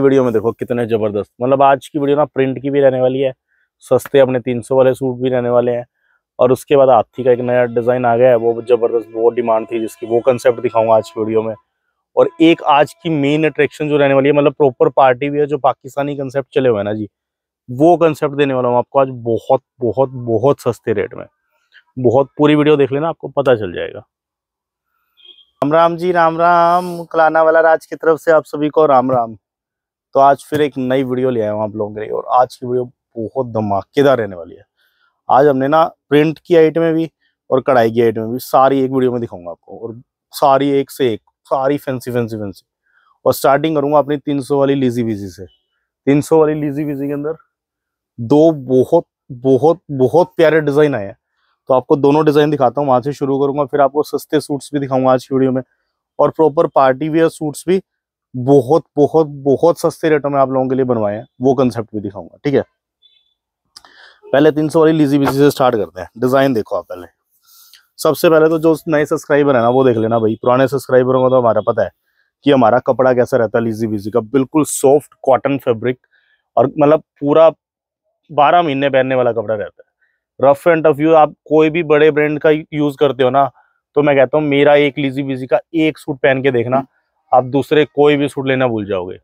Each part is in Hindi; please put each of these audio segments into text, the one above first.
वीडियो में देखो कितने ज़बरदस्त मतलब आज की वीडियो ना प्रिंट की भी रहने वाली है सस्ते अपने 300 वाले सूट भी रहने वाले हैं और उसके बाद हाथी का एक नया डिज़ाइन आ गया है वो ज़बरदस्त वो डिमांड थी जिसकी वो कंसेप्ट दिखाऊंगा आज की वीडियो में और एक आज की मेन अट्रैक्शन जो रहने वाली है मतलब प्रॉपर पार्टी भी है जो पाकिस्तानी कंसेप्ट चले हुए हैं ना जी वो कंसेप्ट देने वाला हूँ आपको आज बहुत बहुत बहुत सस्ते रेट में बहुत पूरी वीडियो देख लेना आपको पता चल जाएगा राम राम जी राम राम कलाना वाला राज की तरफ से आप सभी को राम राम तो आज फिर एक नई वीडियो ले आया हूँ आप लोगों के लिए और आज की वीडियो बहुत धमाकेदार रहने वाली है आज हमने ना प्रिंट की आइटमें भी और कढ़ाई की आइटमें भी सारी एक वीडियो में दिखाऊंगा आपको और सारी एक से एक सारी फैंसी फैंसी फैंसी और स्टार्टिंग करूंगा अपनी 300 वाली लीजी बीजी से 300 वाली लीजी बीजी के अंदर दो बहुत बहुत बहुत प्यारे डिज़ाइन आए हैं तो आपको दोनों डिज़ाइन दिखाता हूँ वहां से शुरू करूंगा फिर आपको सस्ते सूट्स भी दिखाऊंगा आज की वीडियो में और प्रॉपर पार्टी वेयर सूट्स भी बहुत बहुत बहुत सस्ते रेटों में आप लोगों के लिए बनवाए हैं वो कंसेप्ट भी दिखाऊंगा ठीक है पहले तीन सौ वाली लीजी बीजी से स्टार्ट करते हैं डिज़ाइन देखो आप पहले सबसे पहले तो जो नए सब्सक्राइबर है ना वो देख लेना भाई पुराने सब्सक्राइबरों का तो हमारा पता है कि हमारा कपड़ा कैसा रहता है लीजी बीजी का बिल्कुल सॉफ्ट कॉटन फेब्रिक और मतलब पूरा बारह महीने पहनने वाला कपड़ा रहता है रफ एंड टफ यू आप कोई भी बड़े ब्रांड का यूज़ करते हो ना तो मैं कहता हूँ मेरा एक लीजी बीजी का एक सूट पहन के देखना आप दूसरे कोई भी सूट लेना भूल जाओगे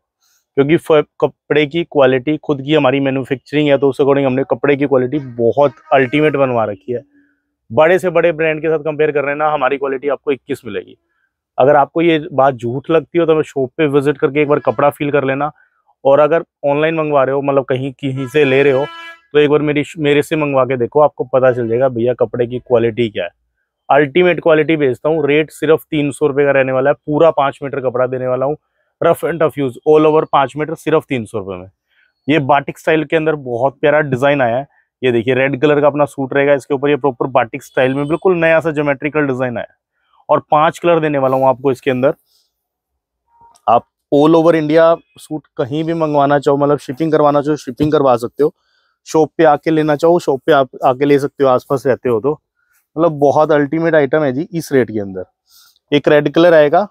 क्योंकि कपड़े की क्वालिटी खुद की हमारी मैन्युफैक्चरिंग है तो उस अकॉर्डिंग हमने कपड़े की क्वालिटी बहुत अल्टीमेट बनवा रखी है बड़े से बड़े ब्रांड के साथ कंपेयर कर रहे हैं ना हमारी क्वालिटी आपको इक्कीस मिलेगी अगर आपको ये बात झूठ लगती हो तो मैं शॉप पे विजिट करके एक बार कपड़ा फील कर लेना और अगर ऑनलाइन मंगवा रहे हो मतलब कहीं कहीं से ले रहे हो तो एक बार मेरी मेरे से मंगवा के देखो आपको पता चल जाएगा भैया कपड़े की क्वालिटी क्या है अल्टीमेट क्वालिटी भेजता हूँ रेट सिर्फ तीन सौ रुपये का रहने वाला है पूरा पाँच मीटर कपड़ा देने वाला हूँ rough and tough use all over पाँच मीटर सिर्फ तीन सौ रुपये में ये बाटिक स्टाइल के अंदर बहुत प्यारा डिज़ाइन आया है ये देखिए रेड कलर का अपना सूट रहेगा इसके ऊपर ये प्रॉपर बाटिक स्टाइल में बिल्कुल नया सा जोमेट्रिकल डिज़ाइन आया और पांच कलर देने वाला हूँ आपको इसके अंदर आप ऑल ओवर इंडिया सूट कहीं भी मंगवाना चाहो मतलब शिपिंग करवाना चाहो शिपिंग करवा सकते हो शॉप पे आके लेना चाहो शॉप पे आप आके ले सकते हो आसपास रहते हो तो मतलब बहुत अल्टीमेट आइटम है जी इस रेट के अंदर एक रेड कलर आएगा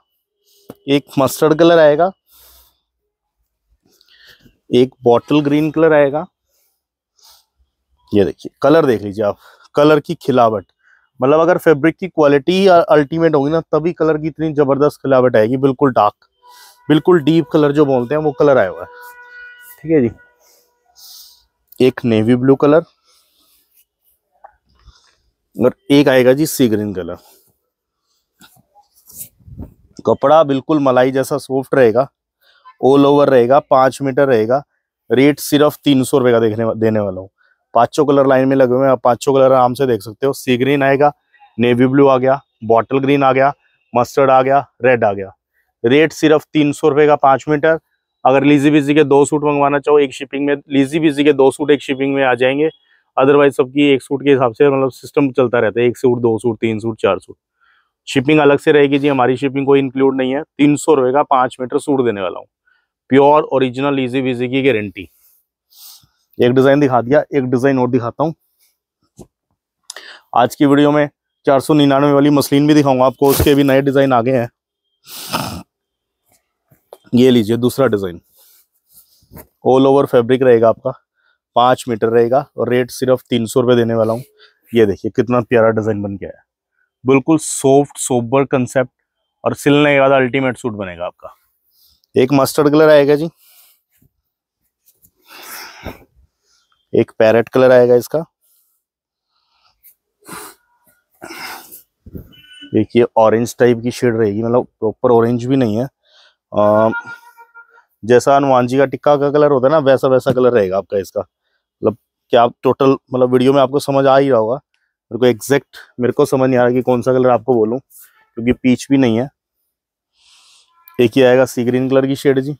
एक मस्टर्ड कलर आएगा एक बॉटल ग्रीन कलर आएगा ये देखिए कलर देख लीजिए आप कलर की खिलावट मतलब अगर फैब्रिक की क्वालिटी अल्टीमेट होगी ना तभी कलर की इतनी जबरदस्त खिलावट आएगी बिल्कुल डार्क बिल्कुल डीप कलर जो बोलते हैं वो कलर आया हुआ है ठीक है जी एक नेवी ब्लू कलर और एक आएगा जी सी ग्रीन कलर कपड़ा बिल्कुल मलाई जैसा सॉफ्ट रहेगा ऑल ओवर रहेगा पांच मीटर रहेगा रेट सिर्फ तीन सौ रुपए का देखने देने वाला हूँ पांचों कलर लाइन में लगे हुए हैं आप पांचों कलर आराम से देख सकते हो सी ग्रीन आएगा नेवी ब्लू आ गया बॉटल ग्रीन आ गया मस्टर्ड आ गया रेड आ गया रेट सिर्फ तीन सौ रुपए का पांच मीटर अगर लीजी बिजी के दो सूट मंगवाना चाहो एक शिपिंग में लीजी बिजी के दो सूट एक शिपिंग में आ जाएंगे अदरवाइज सबकी एक सूट के हिसाब से मतलब सिस्टम चलता रहता है एक सूट दो सूट तीन सूट चार सूट शिपिंग अलग से रहेगी जी हमारी शिपिंग कोई इंक्लूड नहीं है तीन सौ रुपये का पाँच मीटर सूट देने वाला हूँ प्योर ओरिजिनल इजी विजी की गारंटी एक डिज़ाइन दिखा दिया एक डिज़ाइन और दिखाता हूँ आज की वीडियो में चार सौ निन्यानवे वाली मसलिन भी दिखाऊंगा आपको उसके भी नए डिज़ाइन आ गए हैं ये लीजिए दूसरा डिज़ाइन ऑल ओवर फैब्रिक रहेगा आपका पांच मीटर रहेगा और रेट सिर्फ तीन सौ रुपए देने वाला हूँ ये देखिए कितना प्यारा डिज़ाइन बन गया है बिल्कुल सॉफ्ट सोबर कंसेप्ट और सिलने के बाद अल्टीमेट सूट बनेगा आपका एक मस्टर्ड कलर आएगा जी एक पैरेट कलर आएगा इसका एक ये ऑरेंज टाइप की शेड रहेगी मतलब प्रॉपर ऑरेंज भी नहीं है आ, जैसा हनुमान जी का टिक्का का कलर होता है ना वैसा वैसा कलर रहेगा आपका इसका कि आप टोटल मतलब वीडियो में आपको समझ आ ही रहा होगा मेरे को एग्जैक्ट मेरे को समझ नहीं आ रहा कि कौन सा कलर आपको बोलूं क्योंकि पीच भी नहीं है एक ही आएगा सी ग्रीन कलर की शेड जी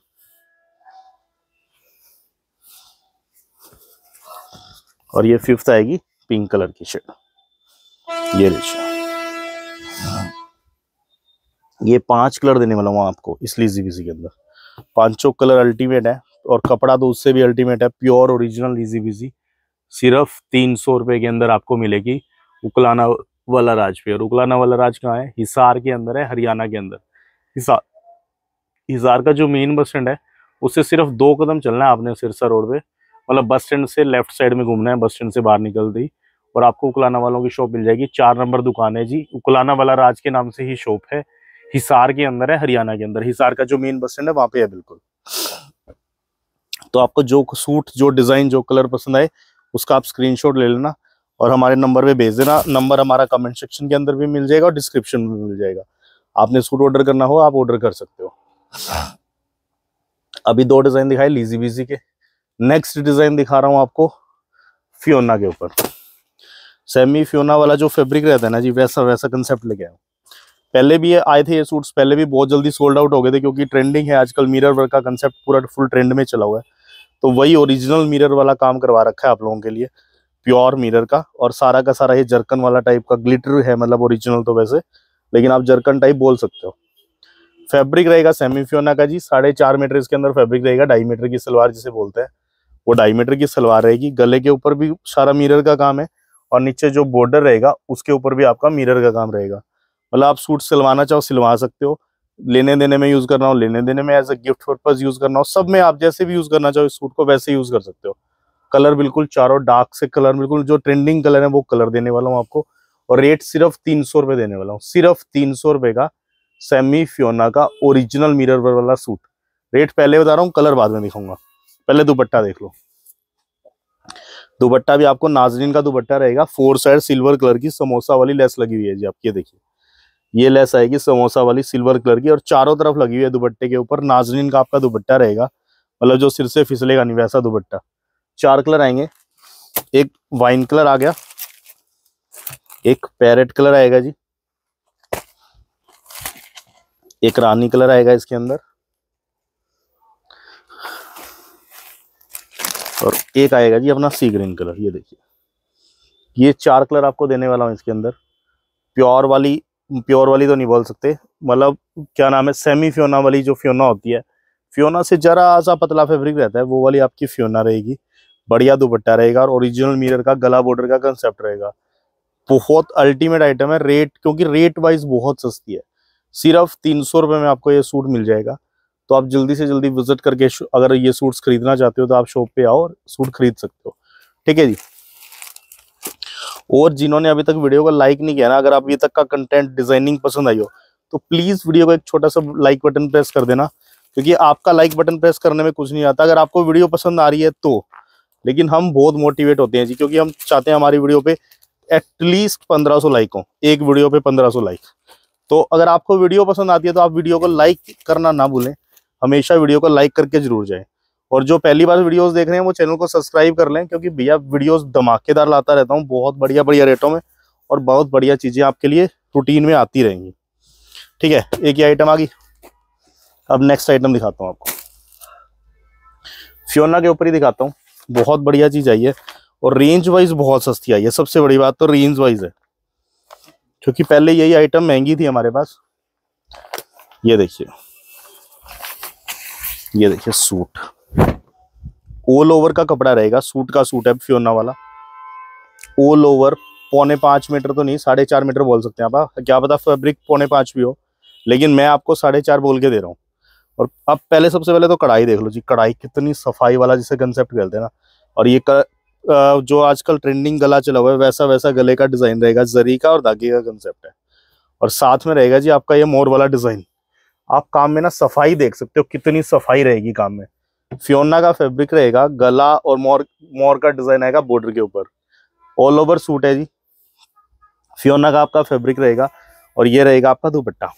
और ये फिफ्थ आएगी पिंक कलर की शेड ये ये पांच कलर देने वाला हूँ आपको इस लीजी के अंदर पांचों कलर अल्टीमेट है और कपड़ा तो उससे भी अल्टीमेट है प्योर ओरिजिनल लीजी बीजी सिर्फ तीन सौ रुपये के अंदर आपको मिलेगी उकलाना वाला राज पे और उकलाना वाला राज कहाँ है हिसार के अंदर है हरियाणा के अंदर हिसार हिसार का जो मेन बस स्टैंड है उससे सिर्फ दो कदम चलना है आपने सिरसा रोड पे मतलब बस स्टैंड से लेफ्ट साइड में घूमना है बस स्टैंड से बाहर निकलते ही और आपको उकलाना वालों की शॉप मिल जाएगी चार नंबर दुकान है जी उकलाना वाला राज के नाम से ही शॉप है हिसार के अंदर है हरियाणा के अंदर हिसार का जो मेन बस स्टैंड है वहाँ पे है बिल्कुल तो आपको जो सूट जो डिज़ाइन जो कलर पसंद आए उसका आप स्क्रीनशॉट ले लेना और हमारे नंबर पे भेज देना नंबर हमारा कमेंट सेक्शन के अंदर भी मिल जाएगा और डिस्क्रिप्शन में भी मिल जाएगा आपने सूट ऑर्डर करना हो आप ऑर्डर कर सकते हो अभी दो डिज़ाइन दिखाए लीजी बीजी के नेक्स्ट डिज़ाइन दिखा रहा हूँ आपको फ्योना के ऊपर सेमी फ्योना वाला जो फैब्रिक रहता है ना जी वैसा वैसा कंसेप्ट लेके आया पहले भी आए थे ये सूट्स पहले भी बहुत जल्दी सोल्ड आउट हो गए थे क्योंकि ट्रेंडिंग है आजकल मिरर वर्क का कंसेप्ट पूरा फुल ट्रेंड में चला हुआ है तो वही ओरिजिनल मिरर वाला काम करवा रखा है आप लोगों के लिए प्योर मिरर का और सारा का सारा ये जर्कन वाला टाइप का ग्लिटर है मतलब ओरिजिनल तो वैसे लेकिन आप जर्कन टाइप बोल सकते हो फैब्रिक रहेगा सेमीफियोना का जी साढ़े चार मीटर इसके अंदर फैब्रिक रहेगा ढाई मीटर की सलवार जिसे बोलते हैं वो ढाई मीटर की सलवार रहेगी गले के ऊपर भी सारा मिरर का काम है और नीचे जो बॉर्डर रहेगा उसके ऊपर भी आपका मिरर का काम रहेगा मतलब आप सूट सिलवाना चाहो सिलवा सकते हो लेने देने में यूज करना हो लेने देने में as a gift purpose use करना हो सब में आप जैसे भी यूज करना चाहो इस सूट को वैसे यूज कर सकते हो कलर बिल्कुल चारों डार्क से कलर बिल्कुल जो ट्रेंडिंग कलर है वो कलर देने वाला हूँ आपको और रेट सिर्फ तीन सौ रुपये देने वाला हूँ सिर्फ तीन सौ रुपए का सेमी फ्योना का ओरिजिनल मिरर वाला सूट रेट पहले बता रहा हूँ कलर बाद में दिखाऊंगा पहले दुपट्टा देख लो दुपट्टा भी आपको नाजरीन का दुपट्टा रहेगा फोर साइड सिल्वर कलर की समोसा वाली लेस लगी हुई है जी आप ये देखिए ये लेस आएगी समोसा वाली सिल्वर कलर की और चारों तरफ लगी हुई है दुपट्टे के ऊपर नाजरीन का आपका दुपट्टा रहेगा मतलब जो सिर से फिसलेगा नहीं वैसा दुपट्टा चार कलर आएंगे एक वाइन कलर आ गया एक पैरेट कलर आएगा जी एक रानी कलर आएगा इसके अंदर और एक आएगा जी अपना सी ग्रीन कलर ये देखिए ये चार कलर आपको देने वाला हूं इसके अंदर प्योर वाली प्योर वाली तो नहीं बोल सकते मतलब क्या नाम है सेमी फ्योना वाली जो फ्योना होती है फ्योना से ज़रा सा पतला फैब्रिक रहता है वो वाली आपकी फ्योना रहेगी बढ़िया दुपट्टा रहेगा और ओरिजिनल मिरर का गला बॉर्डर का कंसेप्ट रहेगा बहुत अल्टीमेट आइटम है रेट क्योंकि रेट वाइज बहुत सस्ती है सिर्फ तीन सौ रुपये में आपको ये सूट मिल जाएगा तो आप जल्दी से जल्दी विजिट करके अगर ये सूट्स खरीदना चाहते हो तो आप शॉप पे आओ और सूट खरीद सकते हो ठीक है जी और जिन्होंने अभी तक वीडियो को लाइक नहीं किया ना अगर अभी तक का कंटेंट डिजाइनिंग पसंद आई हो तो प्लीज वीडियो को एक छोटा सा लाइक बटन प्रेस कर देना क्योंकि आपका लाइक बटन प्रेस करने में कुछ नहीं आता अगर आपको वीडियो पसंद आ रही है तो लेकिन हम बहुत मोटिवेट होते हैं जी क्योंकि हम चाहते हैं हमारी वीडियो पे एटलीस्ट पंद्रह लाइक हो एक वीडियो पे 1500 लाइक तो अगर आपको वीडियो पसंद आती है तो आप वीडियो को लाइक करना ना भूलें हमेशा वीडियो को लाइक करके जरूर जाएं और जो पहली बार वीडियोस देख रहे हैं वो चैनल को सब्सक्राइब कर लें क्योंकि भैया वीडियोस धमाकेदार लाता रहता हूँ बहुत बढ़िया बढ़िया रेटों में और बहुत बढ़िया चीज़ें आपके लिए रूटीन में आती रहेंगी ठीक है एक ही आइटम आ गई अब नेक्स्ट आइटम दिखाता हूँ आपको फ्योना के ऊपर ही दिखाता हूँ बहुत बढ़िया चीज़ आई है और रेंज वाइज बहुत सस्ती आई है सबसे बड़ी बात तो रेंज वाइज है क्योंकि पहले यही आइटम महंगी थी हमारे पास ये देखिए ये देखिए सूट ऑल ओवर का कपड़ा रहेगा सूट का सूट है फ्योना वाला ऑल ओवर पौने पाँच मीटर तो नहीं साढ़े चार मीटर बोल सकते हैं आप हाँ, क्या पता फैब्रिक पौने पाँच भी हो लेकिन मैं आपको साढ़े चार बोल के दे रहा हूँ और अब पहले सबसे पहले तो कढ़ाई देख लो जी कढ़ाई कितनी सफाई वाला जिसे कंसेप्ट कहते हैं ना और ये कर, जो आजकल ट्रेंडिंग गला चला हुआ है वैसा वैसा गले का डिज़ाइन रहेगा जरी का और धागे का कंसेप्ट है और साथ में रहेगा जी आपका ये मोर वाला डिज़ाइन आप काम में ना सफाई देख सकते हो कितनी सफाई रहेगी काम में फ्योना का फैब्रिक रहेगा गला और मोर मोर का डिजाइन आएगा बॉर्डर के ऊपर ऑल ओवर सूट है जी फ्योना का आपका फैब्रिक रहेगा और ये रहेगा आपका दुपट्टा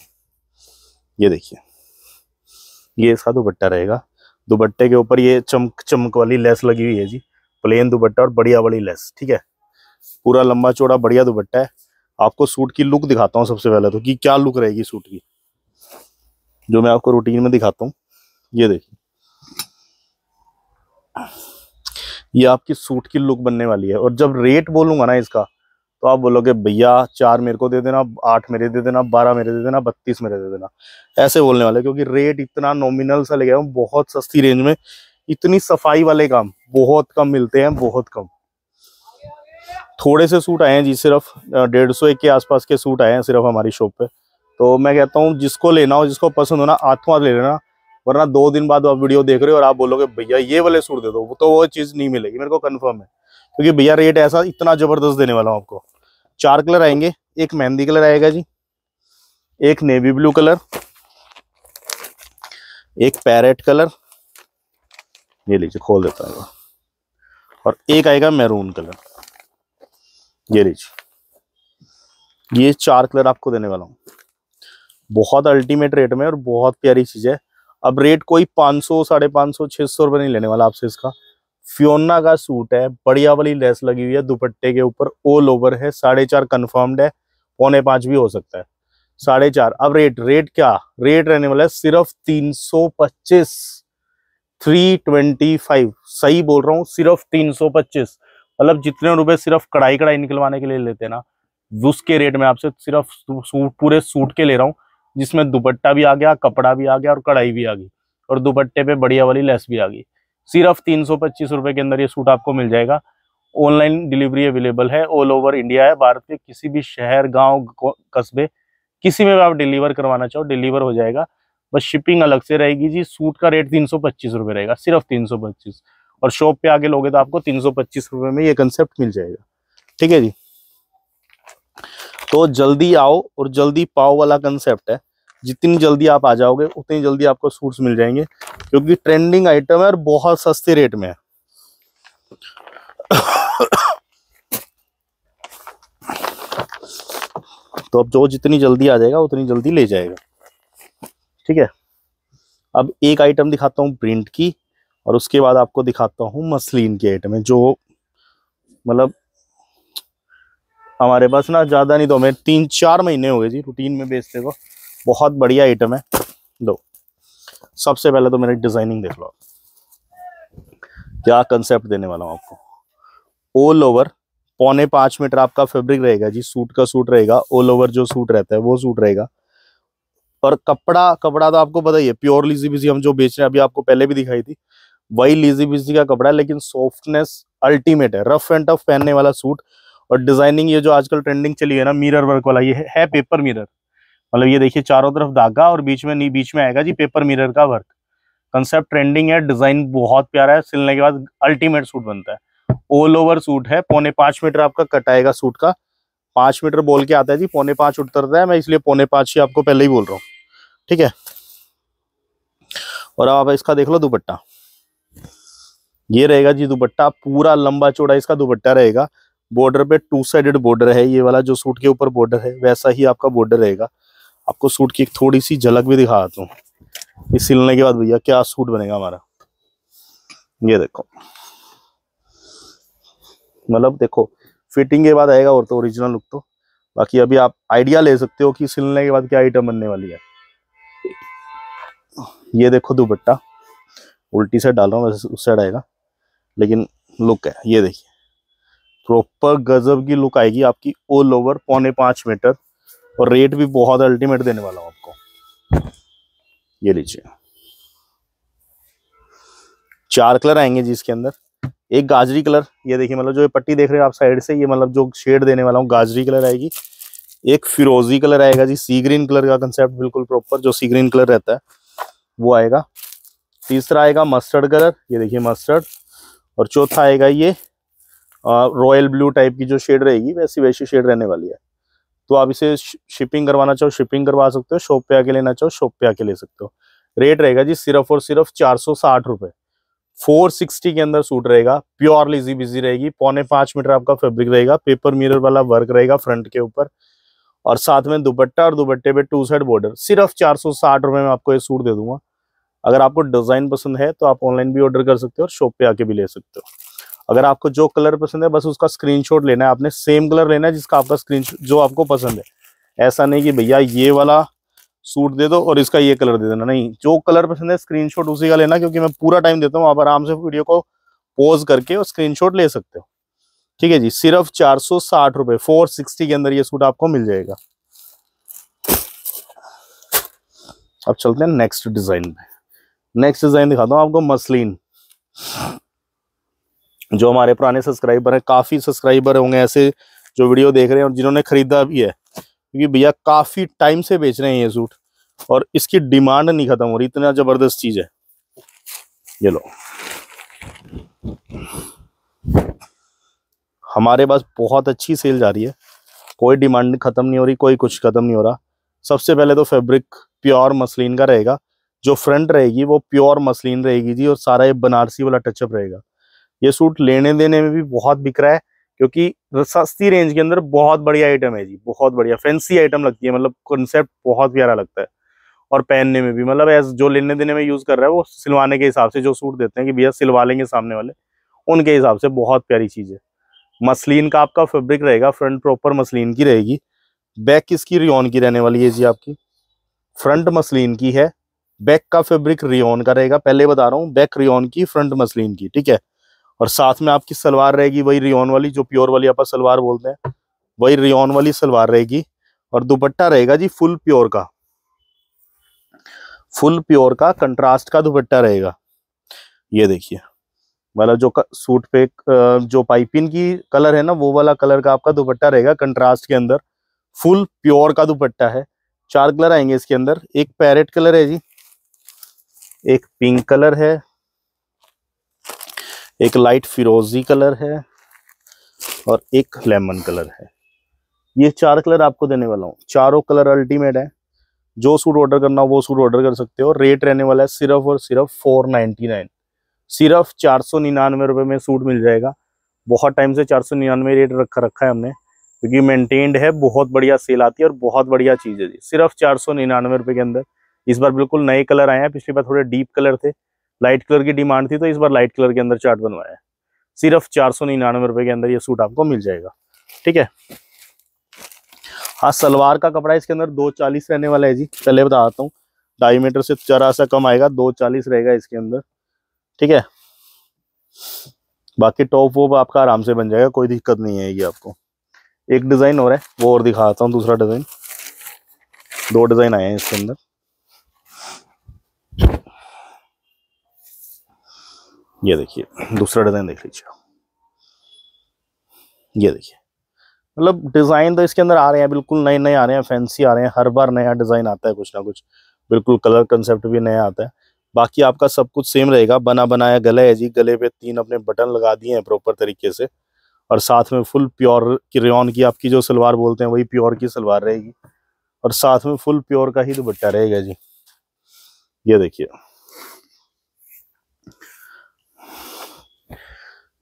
ये देखिए ये इसका दुपट्टा रहेगा दुपट्टे के ऊपर ये चमक चमक वाली लेस लगी हुई है जी प्लेन दुपट्टा और बढ़िया बड़ी लेस ठीक है पूरा लंबा चौड़ा बढ़िया दुपट्टा है आपको सूट की लुक दिखाता हूँ सबसे पहले तो कि क्या लुक रहेगी सूट की जो मैं आपको रूटीन में दिखाता हूँ ये देखिए ये आपकी सूट की लुक बनने वाली है और जब रेट बोलूंगा ना इसका तो आप बोलोगे भैया चार मेरे को दे देना आठ मेरे दे देना बारह मेरे दे देना बत्तीस मेरे दे देना ऐसे बोलने वाले क्योंकि रेट इतना नॉमिनल सा लगे बहुत सस्ती रेंज में इतनी सफाई वाले काम बहुत कम मिलते हैं बहुत कम थोड़े से सूट आए हैं जी सिर्फ डेढ़ सौ के आसपास के सूट आए हैं सिर्फ हमारी शॉप पे तो मैं कहता हूँ जिसको लेना हो जिसको पसंद होना आत्मा ले लेना वरना दो दिन बाद आप वीडियो देख रहे हो और आप बोलोगे भैया ये वाले सूट दे दो तो वो चीज़ नहीं मिलेगी मेरे को कन्फर्म है क्योंकि भैया रेट ऐसा इतना ज़बरदस्त देने वाला हूँ आपको चार कलर आएंगे एक मेहंदी कलर आएगा जी एक नेवी ब्लू कलर एक पैरेट कलर ये लीजिए खोल देता है और एक आएगा मैरून कलर ये लीजिए ये चार कलर आपको देने वाला हूँ बहुत अल्टीमेट रेट में और बहुत प्यारी चीज़ है अब रेट कोई पाँच सौ साढ़े पाँच सौ छः सौ रुपये नहीं लेने वाला आपसे इसका फ्योना का सूट है बढ़िया वाली लेस लगी हुई है दुपट्टे के ऊपर ऑल ओवर है साढ़े चार कन्फर्म्ड है पौने पाँच भी हो सकता है साढ़े चार अब रेट रेट क्या रेट रहने वाला है सिर्फ तीन सौ पच्चीस थ्री ट्वेंटी फाइव सही बोल रहा हूँ सिर्फ तीन सौ पच्चीस मतलब जितने रुपए सिर्फ कढ़ाई कढ़ाई निकलवाने के लिए लेते हैं ना उसके रेट में आपसे सिर्फ सूट पूरे सूट के ले रहा हूँ जिसमें दुपट्टा भी आ गया कपड़ा भी आ गया और कढ़ाई भी आ गई और दुपट्टे पे बढ़िया वाली लेस भी आ गई सिर्फ तीन सौ पच्चीस के अंदर ये सूट आपको मिल जाएगा ऑनलाइन डिलीवरी अवेलेबल है ऑल ओवर इंडिया है भारत के किसी भी शहर गाँव कस्बे किसी में भी आप डिलीवर करवाना चाहो डिलीवर हो जाएगा बस शिपिंग अलग से रहेगी जी सूट का रेट तीन सौ पच्चीस रहेगा सिर्फ तीन सौ पच्चीस और शॉप पे आगे लोगे तो आपको तीन सौ पच्चीस में ये कंसेप्ट मिल जाएगा ठीक है जी तो जल्दी आओ और जल्दी पाओ वाला कंसेप्ट है जितनी जल्दी आप आ जाओगे उतनी जल्दी आपको सूट्स मिल जाएंगे क्योंकि ट्रेंडिंग आइटम है और बहुत सस्ते रेट में है तो अब जो जितनी जल्दी आ जाएगा उतनी जल्दी ले जाएगा ठीक है अब एक आइटम दिखाता हूँ प्रिंट की और उसके बाद आपको दिखाता हूँ मसलिन की आइटम है जो मतलब हमारे पास ना ज़्यादा नहीं तो हमें तीन चार महीने हो गए जी रूटीन में बेचते को बहुत बढ़िया आइटम है दो सबसे पहले तो मेरी डिज़ाइनिंग देख लो क्या कंसेप्ट देने वाला हूँ आपको ऑल ओवर पौने पाँच मीटर आपका फैब्रिक रहेगा जी सूट का सूट रहेगा ऑल ओवर जो सूट रहता है वो सूट रहेगा और कपड़ा कपड़ा तो आपको पता ही है प्योर लीजी बिजी हम जो बेच रहे हैं अभी आपको पहले भी दिखाई थी वही लीजी बिजी का कपड़ा है लेकिन सॉफ्टनेस अल्टीमेट है रफ एंड टफ पहनने वाला सूट और डिजाइनिंग ये जो आजकल ट्रेंडिंग चली है ना मिरर वर्क वाला ये है पेपर मिरर मतलब ये देखिए चारों तरफ धागा और बीच में नहीं बीच में आएगा जी पेपर मिरर का वर्क कंसेप्ट ट्रेंडिंग है डिजाइन बहुत प्यारा है सिलने के बाद अल्टीमेट सूट बनता है ऑल ओवर सूट है पौने पांच मीटर आपका कट आएगा सूट का पांच मीटर बोल के आता है जी पौने पांच उतरता है मैं इसलिए पौने पांच ही आपको पहले ही बोल रहा हूँ ठीक है और अब आप इसका देख लो दुपट्टा ये रहेगा जी दुपट्टा पूरा लंबा चौड़ा इसका दुपट्टा रहेगा बॉर्डर पे टू साइडेड बॉर्डर है ये वाला जो सूट के ऊपर बॉर्डर है वैसा ही आपका बॉर्डर रहेगा आपको सूट की एक थोड़ी सी झलक भी दिखा देता हूँ ये सिलने के बाद भैया क्या सूट बनेगा हमारा ये देखो मतलब देखो फिटिंग के बाद आएगा और तो ओरिजिनल लुक तो बाकी अभी आप आइडिया ले सकते हो कि सिलने के बाद क्या आइटम बनने वाली है ये देखो दुपट्टा उल्टी साइड डाल रहा हूँ वैसे उस साइड आएगा लेकिन लुक है ये देखिए प्रॉपर गजब की लुक आएगी आपकी ऑल ओवर पौने पांच मीटर और रेट भी बहुत अल्टीमेट देने वाला हूं आपको ये लीजिए चार कलर आएंगे जी इसके अंदर एक गाजरी कलर ये देखिए मतलब जो ये पट्टी देख रहे हो आप साइड से ये मतलब जो शेड देने वाला हूँ गाजरी कलर आएगी एक फिरोजी कलर आएगा जी सी ग्रीन कलर का कंसेप्ट बिल्कुल प्रॉपर जो सी ग्रीन कलर रहता है वो आएगा तीसरा आएगा मस्टर्ड कलर ये देखिए मस्टर्ड और चौथा आएगा ये रॉयल ब्लू टाइप की जो शेड रहेगी वैसी वैसी शेड रहने वाली है तो आप इसे शिपिंग करवाना चाहो शिपिंग करवा सकते हो शॉप पे आके लेना चाहो शॉप पे आके ले सकते हो रेट रहेगा जी सिर्फ और सिर्फ चार सौ साठ रुपए फोर सिक्सटी के अंदर सूट रहेगा प्योर लिजी बिजी रहेगी पौने पांच मीटर आपका फेब्रिक रहेगा पेपर मिरर वाला वर्क रहेगा फ्रंट के ऊपर और साथ में दुपट्टा और दुपट्टे पे टू साइड बॉर्डर सिर्फ चार सौ साठ रुपए में आपको ये सूट दे दूंगा अगर आपको डिज़ाइन पसंद है तो आप ऑनलाइन भी ऑर्डर कर सकते हो और शॉप पे आके भी ले सकते हो अगर आपको जो कलर पसंद है बस उसका स्क्रीनशॉट लेना है आपने सेम कलर लेना है जिसका आपका स्क्रीन जो आपको पसंद है ऐसा नहीं कि भैया ये वाला सूट दे दो और इसका ये कलर दे देना नहीं जो कलर पसंद है स्क्रीनशॉट उसी का लेना क्योंकि मैं पूरा टाइम देता हूँ आप आराम से वीडियो को पॉज करके और स्क्रीनशॉट ले सकते हो ठीक है जी सिर्फ चार सौ साठ रुपए फोर सिक्सटी के अंदर ये सूट आपको मिल जाएगा अब चलते हैं नेक्स्ट डिजाइन में नेक्स्ट डिजाइन दिखाता हूँ आपको मसलिन जो हमारे पुराने सब्सक्राइबर हैं काफ़ी सब्सक्राइबर होंगे ऐसे जो वीडियो देख रहे हैं और जिन्होंने ख़रीदा भी है क्योंकि भैया काफ़ी टाइम से बेच रहे हैं ये सूट और इसकी डिमांड नहीं ख़त्म हो रही इतना ज़बरदस्त चीज़ है ये लो हमारे पास बहुत अच्छी सेल जा रही है कोई डिमांड ख़त्म नहीं हो रही कोई कुछ ख़त्म नहीं हो रहा सबसे पहले तो फैब्रिक प्योर मसलिन का रहेगा जो फ्रंट रहेगी वो प्योर मसलिन रहेगी जी और सारा ये बनारसी वाला टचअप रहेगा ये सूट लेने देने में भी बहुत बिक रहा है क्योंकि सस्ती रेंज के अंदर बहुत बढ़िया आइटम है जी बहुत बढ़िया फैंसी आइटम लगती है मतलब कॉन्सेप्ट बहुत प्यारा लगता है और पहनने में भी मतलब एज जो लेने देने में यूज़ कर रहा है वो सिलवाने के हिसाब से जो सूट देते हैं कि भैया सिलवा लेंगे सामने वाले उनके हिसाब से बहुत प्यारी चीज़ है मसलिन का आपका फेब्रिक रहेगा फ्रंट प्रॉपर मसलिन की रहेगी बैक किसकी रियोन की रहने वाली है जी आपकी फ्रंट मसलिन की है बैक का फैब्रिक रियोन का रहेगा पहले बता रहा हूँ बैक रियोन की फ्रंट मसलिन की ठीक है और साथ में आपकी सलवार रहेगी वही रियोन वाली जो प्योर वाली आप सलवार बोलते हैं वही रियोन वाली सलवार रहेगी और दुपट्टा रहेगा जी फुल प्योर का फुल प्योर का कंट्रास्ट का दुपट्टा रहेगा ये देखिए मतलब जो सूट पे जो पाइपिंग की कलर है ना वो वाला कलर का आपका दुपट्टा रहेगा कंट्रास्ट के अंदर फुल प्योर का दुपट्टा है चार कलर आएंगे इसके अंदर एक पैरेट कलर है जी एक पिंक कलर है एक लाइट फिरोजी कलर है और एक लेमन कलर है ये चार कलर आपको देने वाला हूँ चारों कलर अल्टीमेट है जो सूट ऑर्डर करना हो वो सूट ऑर्डर कर सकते हो रेट रहने वाला है सिर्फ और सिर्फ फोर नाइनटी नाइन सिर्फ चार सौ निन्यानवे रुपये में सूट मिल जाएगा बहुत टाइम से चार सौ निन्यानवे रेट रखा रखा है हमने क्योंकि मेंटेन्ड है बहुत बढ़िया सेल आती है और बहुत बढ़िया चीज़ है जी सिर्फ चार सौ निन्यानवे रुपये के अंदर इस बार बिल्कुल नए कलर आए हैं पिछली बार थोड़े डीप कलर थे लाइट कलर की डिमांड थी तो इस बार लाइट कलर के अंदर चार्ट बनवाया है सिर्फ चार सौ निन्यानवे रुपए के अंदर ये सूट आपको मिल जाएगा ठीक है हाँ सलवार का कपड़ा इसके अंदर दो चालीस रहने वाला है जी पहले बता देता हूँ ढाई मीटर से चरा सा कम आएगा दो चालीस रहेगा इसके अंदर ठीक है बाकी टॉप वॉप आपका आराम से बन जाएगा कोई दिक्कत नहीं आएगी आपको एक डिज़ाइन और है वो और दिखाता हूँ दूसरा डिज़ाइन दो डिज़ाइन आए हैं इसके अंदर ये देखिए दूसरा डिज़ाइन देख लीजिए ये देखिए मतलब डिज़ाइन तो इसके अंदर आ रहे हैं बिल्कुल नए नए आ रहे हैं फैंसी आ रहे हैं हर बार नया डिज़ाइन आता है कुछ ना कुछ बिल्कुल कलर कंसेप्ट भी नया आता है बाकी आपका सब कुछ सेम रहेगा बना बनाया गला है जी गले पे तीन अपने बटन लगा दिए हैं प्रॉपर तरीके से और साथ में फुल प्योर की रेन की आपकी जो सलवार बोलते हैं वही प्योर की सलवार रहेगी और साथ में फुल प्योर का ही दुपट्टा रहेगा जी ये देखिए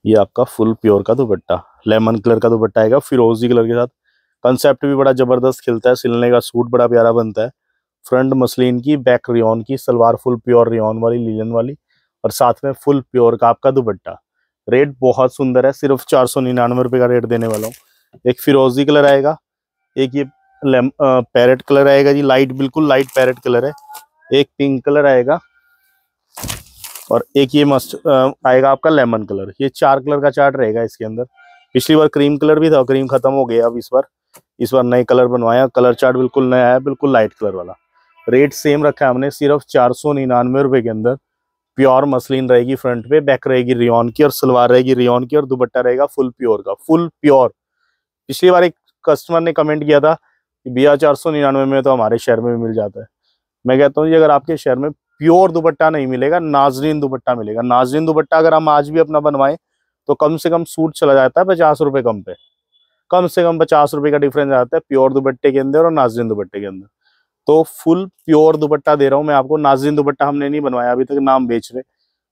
ये आपका फुल प्योर का दुपट्टा लेमन कलर का दुपट्टा आएगा फिरोजी कलर के साथ कंसेप्ट भी बड़ा जबरदस्त खिलता है सिलने का सूट बड़ा प्यारा बनता है फ्रंट मसलिन की बैक रियन की सलवार फुल प्योर रियन वाली लीलन वाली और साथ में फुल प्योर का आपका दुपट्टा रेट बहुत सुंदर है सिर्फ चार सौ निन्यानवे रुपये का रेट देने वाला हूँ एक फिरोजी कलर आएगा एक ये पैरेट कलर आएगा जी लाइट बिल्कुल लाइट पैरेट कलर है एक पिंक कलर आएगा और एक ये मस्ट आएगा आपका लेमन कलर ये चार कलर का चार्ट रहेगा इसके अंदर पिछली बार क्रीम कलर भी था क्रीम खत्म हो गया अब इस बार इस बार नए कलर बनवाया कलर चार्ट बिल्कुल नया है बिल्कुल लाइट कलर वाला रेट सेम रखा है हमने सिर्फ चार सौ निन्यानवे रुपए के अंदर प्योर मसलिन रहेगी फ्रंट पे बैक रहेगी रियोन की और सलवार रहेगी रियोन की और दुपट्टा रहेगा फुल प्योर का फुल प्योर पिछली बार एक कस्टमर ने कमेंट किया था कि भैया चार सौ निन्यानवे में तो हमारे शहर में भी मिल जाता है मैं कहता हूँ जी अगर आपके शहर में प्योर दुपट्टा नहीं मिलेगा नाजरीन दुपट्टा मिलेगा नाजरीन दुपट्टा अगर हम आज भी अपना बनवाएं तो कम से कम सूट चला जाता है पचास रुपए कम पे कम से कम पचास रुपए का डिफरेंस आता है प्योर दुपट्टे के अंदर और नाजरीन दुपट्टे के अंदर तो फुल प्योर दुपट्टा दे रहा हूँ मैं आपको नाजरीन दुपट्टा हमने नहीं बनवाया अभी तक नाम बेच रहे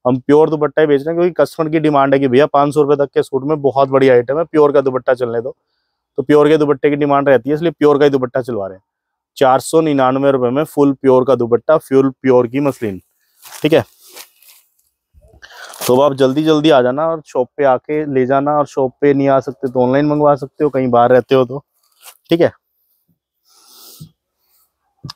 हम प्योर दुपट्टा ही बेच रहे हैं क्योंकि कस्टमर की डिमांड है कि भैया पाँच सौ तक के सूट में बहुत बड़ी आइटम है प्योर का दुपट्टा चलने दो तो प्योर के दुपट्टे की डिमांड रहती है इसलिए प्योर का ही दुपट्टा चलवा रहे हैं चार सौ निन्यानवे रुपए में फुल प्योर का दुपट्टा फ्यूल प्योर की मसलिन ठीक है तो आप जल्दी जल्दी आ जाना और शॉप पे आके ले जाना और शॉप पे नहीं आ सकते तो ऑनलाइन मंगवा सकते हो कहीं बाहर रहते हो तो ठीक है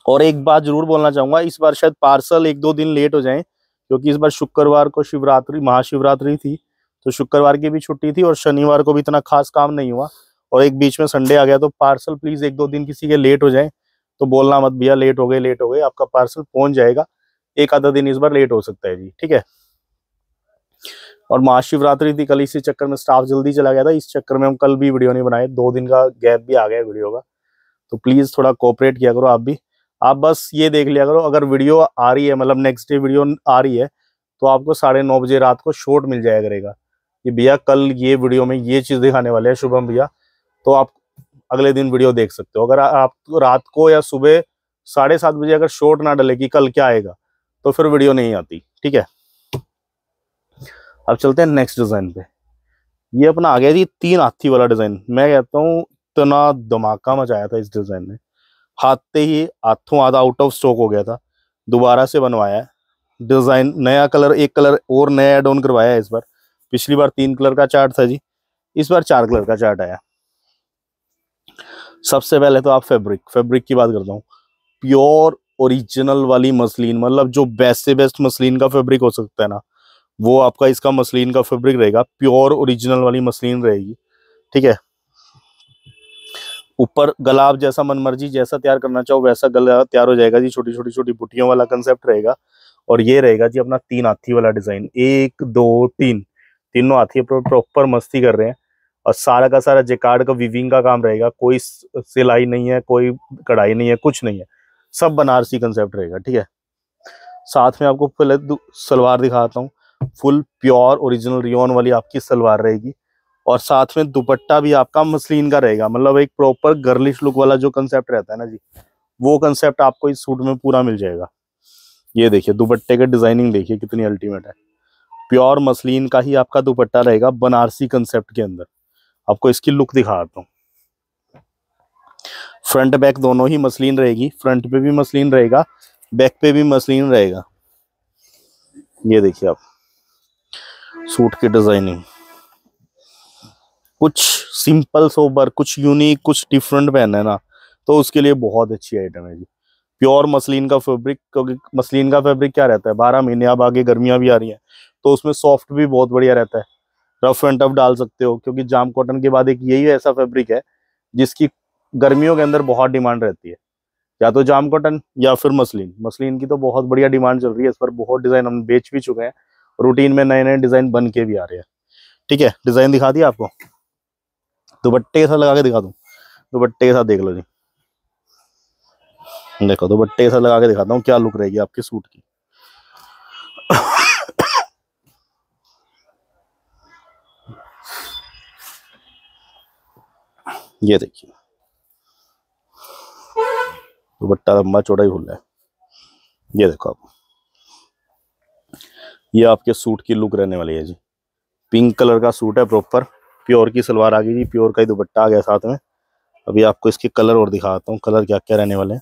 और एक बात जरूर बोलना चाहूंगा इस बार शायद पार्सल एक दो दिन लेट हो जाए क्योंकि इस बार शुक्रवार को शिवरात्रि महाशिवरात्रि थी तो शुक्रवार की भी छुट्टी थी और शनिवार को भी इतना खास काम नहीं हुआ और एक बीच में संडे आ गया तो पार्सल प्लीज एक दो दिन किसी के लेट हो जाए तो बोलना मत भैया लेट हो गए लेट हो गए आपका पार्सल पहुंच जाएगा एक आधा दिन इस बार लेट हो सकता है जी ठीक है और महाशिवरात्रि थी कल इसी चक्कर में स्टाफ जल्दी चला गया था इस चक्कर में हम कल भी वीडियो नहीं बनाए दो दिन का गैप भी आ गया वीडियो का तो प्लीज़ थोड़ा कोऑपरेट किया करो आप भी आप बस ये देख लिया करो अगर वीडियो आ रही है मतलब नेक्स्ट डे वीडियो आ रही है तो आपको साढ़े नौ बजे रात को शॉर्ट मिल जाया करेगा कि भैया कल ये वीडियो में ये चीज़ दिखाने वाले हैं शुभम भैया तो आप अगले दिन वीडियो देख सकते हो अगर आप तो रात को या सुबह साढ़े सात बजे अगर शॉर्ट ना डले कि कल क्या आएगा तो फिर वीडियो नहीं आती ठीक है अब चलते हैं नेक्स्ट डिज़ाइन पे ये अपना आ गया जी तीन हाथी वाला डिज़ाइन मैं कहता हूँ इतना धमाका मचाया था इस डिज़ाइन ने हाथते ही हाथों आधा आउट ऑफ स्टॉक हो गया था दोबारा से बनवाया है डिज़ाइन नया कलर एक कलर और नया एड ऑन करवाया है इस बार पिछली बार तीन कलर का चार्ट था जी इस बार चार कलर का चार्ट आया सबसे पहले तो आप फैब्रिक फैब्रिक की बात करता हूँ प्योर ओरिजिनल वाली मसलिन मतलब जो बेस्ट से बेस्ट मसलिन का फैब्रिक हो सकता है ना वो आपका इसका मसलिन का फैब्रिक रहेगा प्योर ओरिजिनल वाली मसलिन रहेगी ठीक है ऊपर गलाब जैसा मनमर्जी जैसा तैयार करना चाहो वैसा गला तैयार हो जाएगा जी छोटी छोटी छोटी बुटियों वाला कंसेप्ट रहेगा और ये रहेगा जी अपना तीन हाथी वाला डिजाइन एक दो तीन तीनों हाथी प्रॉपर मस्ती कर रहे हैं और सारा का सारा जेकार्ड का विविंग का काम रहेगा कोई सिलाई नहीं है कोई कढ़ाई नहीं है कुछ नहीं है सब बनारसी कंसेप्ट रहेगा ठीक है साथ में आपको पहले सलवार दिखाता हूँ फुल प्योर ओरिजिनल रियोन वाली आपकी सलवार रहेगी और साथ में दुपट्टा भी आपका मसलिन का रहेगा मतलब एक प्रॉपर गर्लिश लुक वाला जो कंसेप्ट रहता है ना जी वो कंसेप्ट आपको इस सूट में पूरा मिल जाएगा ये देखिए दुपट्टे का डिजाइनिंग देखिए कितनी अल्टीमेट है प्योर मसलिन का ही आपका दुपट्टा रहेगा बनारसी कंसेप्ट के अंदर आपको इसकी लुक दिखाता हूँ फ्रंट बैक दोनों ही मसलिन रहेगी फ्रंट पे भी मसलिन रहेगा बैक पे भी मसलिन रहेगा ये देखिए आप सूट की डिजाइनिंग कुछ सिंपल सोबर कुछ यूनिक कुछ डिफरेंट पहन है ना तो उसके लिए बहुत अच्छी आइटम है जी प्योर मसलिन का फैब्रिक क्योंकि मसलिन का फैब्रिक क्या रहता है बारह महीने अब आगे गर्मियां भी आ रही हैं तो उसमें सॉफ्ट भी बहुत बढ़िया रहता है रफ एंड टफ डाल सकते हो क्योंकि जाम कॉटन के बाद एक यही ऐसा फैब्रिक है जिसकी गर्मियों के अंदर बहुत डिमांड रहती है या तो जाम कॉटन या फिर मसलिन मसलिन की तो बहुत बढ़िया डिमांड चल रही है इस पर बहुत डिज़ाइन हम बेच भी चुके हैं रूटीन में नए नए डिज़ाइन बन के भी आ रहे हैं ठीक है डिज़ाइन दिखा दिया आपको दुपट्टे के साथ लगा के दिखा दू दुपट्टे के साथ देख लो जी देखो दुपट्टे के साथ लगा के दिखाता हूँ क्या लुक रहेगी आपके सूट की ये देखिए दुपट्टा लंबा चौड़ा ही खुला है ये देखो आप ये आपके सूट की लुक रहने वाली है जी पिंक कलर का सूट है प्रॉपर प्योर की सलवार आ गई जी प्योर का ही दुपट्टा आ गया साथ में अभी आपको इसके कलर और दिखाता हूँ कलर क्या क्या रहने वाले हैं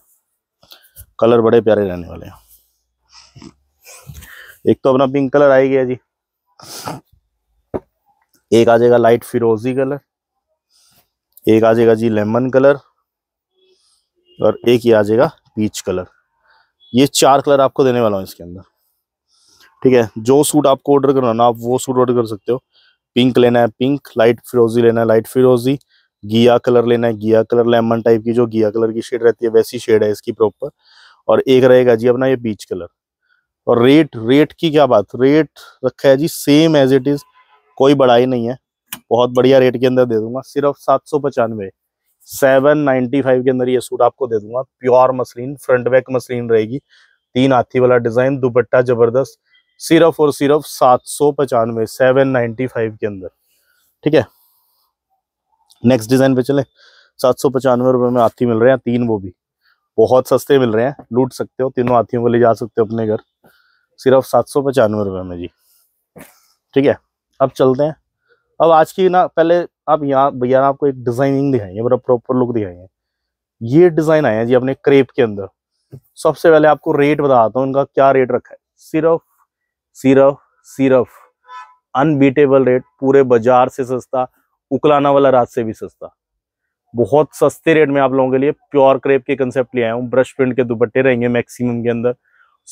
कलर बड़े प्यारे रहने वाले हैं एक तो अपना पिंक कलर आ गया जी एक आ जाएगा लाइट फिरोजी कलर एक आ जाएगा जी लेमन कलर और एक ये आ जाएगा पीच कलर ये चार कलर आपको देने वाला हूँ इसके अंदर ठीक है जो सूट आपको ऑर्डर करना आप वो सूट ऑर्डर कर सकते हो पिंक लेना है पिंक लाइट फिरोजी लेना है लाइट फिरोजी गिया कलर लेना है गिया कलर लेमन टाइप की जो गिया कलर की शेड रहती है वैसी शेड है इसकी प्रॉपर और एक रहेगा जी अपना ये पीच कलर और रेट रेट की क्या बात रेट रखा है जी सेम एज इट इज कोई बढ़ाई नहीं है बहुत बढ़िया रेट के अंदर दे दूंगा सिर्फ सात सौ पचानवे सेवन नाइनटी फाइव के अंदर ये सूट आपको दे दूंगा pure muslin front back muslin रहेगी तीन हाथी वाला डिजाइन दुपट्टा जबरदस्त सिर्फ और सिर्फ सात सौ पचानवे सेवन नाइनटी फाइव के अंदर ठीक है नेक्स्ट डिजाइन पे चले सात सौ पचानवे रुपए में हाथी मिल रहे हैं तीन वो भी बहुत सस्ते मिल रहे हैं लूट सकते हो तीनों हाथियों को ले जा सकते हो अपने घर सिर्फ सात सौ पचानवे रुपए में जी ठीक है अब चलते हैं अब आज की ना पहले आप यहाँ भैया आपको एक डिजाइनिंग दिखाएंगे मतलब प्रॉपर लुक दिखाएंगे ये डिजाइन आया जी अपने क्रेप के अंदर सबसे पहले आपको रेट बताता हूँ इनका क्या रेट रखा है सिर्फ सिर्फ सिर्फ अनबीटेबल रेट पूरे बाजार से सस्ता उकलाना वाला रात से भी सस्ता बहुत सस्ते रेट में आप लोगों के लिए प्योर क्रेप के कंसेप्ट ले आया हूँ ब्रश प्रिंट के दुपट्टे रहेंगे मैक्सिमम के अंदर